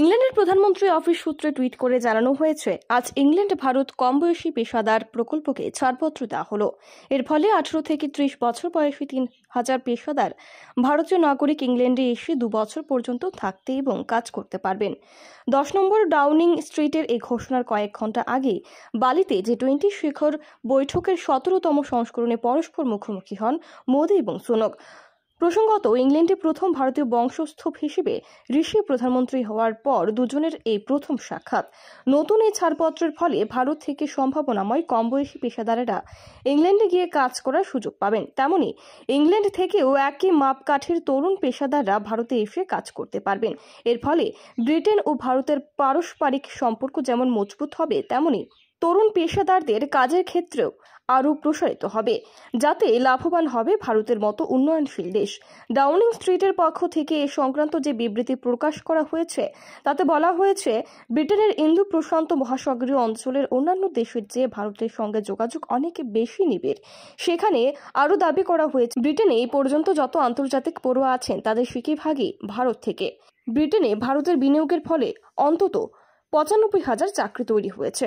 ইংল্যান্ডের প্রধানমন্ত্রী অফিস সূত্রে টুইট করে জানানো হয়েছে আজ ইংল্যান্ড ভারত কম বয়সী পেশাদার প্রকল্পকে ছাড়পত্র দেওয়া হল এর ফলে আঠারো থেকে ত্রিশ বছর বয়সী তিন হাজার পেশাদার ভারতীয় নাগরিক ইংল্যান্ডে এসে দু বছর পর্যন্ত থাকতে এবং কাজ করতে পারবেন দশ নম্বর ডাউনিং স্ট্রিটের এই ঘোষণার কয়েক ঘন্টা আগে বালিতে যে টোয়েন্টি শিখর বৈঠকের সতেরোতম সংস্করণে পরস্পর মুখোমুখি হন মোদি এবং সোনক প্রসঙ্গত ইংল্যান্ডে প্রথম ভারতীয় বংশস্থপ হিসেবে ঋষি প্রধানমন্ত্রী হওয়ার পর দুজনের এই প্রথম সাক্ষাৎ নতুন এই ছাড়পত্রের ফলে ভারত থেকে সম্ভাবনাময় কম বয়সী পেশাদারেরা ইংল্যান্ডে গিয়ে কাজ করার সুযোগ পাবেন তেমনি ইংল্যান্ড থেকেও একই মাপকাঠির তরুণ পেশাদাররা ভারতে এসে কাজ করতে পারবেন এর ফলে ব্রিটেন ও ভারতের পারস্পরিক সম্পর্ক যেমন মজবুত হবে তেমনি তরুণ পেশাদারদের কাজের ক্ষেত্রেও আরও প্রসারিত হবে যাতে লাভবান হবে ভারতের মতো উন্নয়নশীল দেশ ডাউনিং স্ট্রিটের পক্ষ থেকে এ সংক্রান্ত যে বিবৃতি প্রকাশ করা হয়েছে তাতে বলা হয়েছে ব্রিটেনের ইন্দু প্রশান্ত মহাসাগরীয় অঞ্চলের অন্যান্য দেশের চেয়ে ভারতের সঙ্গে যোগাযোগ অনেক বেশি নিবিড় সেখানে আরও দাবি করা হয়েছে ব্রিটেনে এই পর্যন্ত যত আন্তর্জাতিক পড়ুয়া আছেন তাদের শিকিভাগই ভারত থেকে ব্রিটেনে ভারতের বিনিয়োগের ফলে অন্তত পঁচানব্বই হাজার চাকরি তৈরি হয়েছে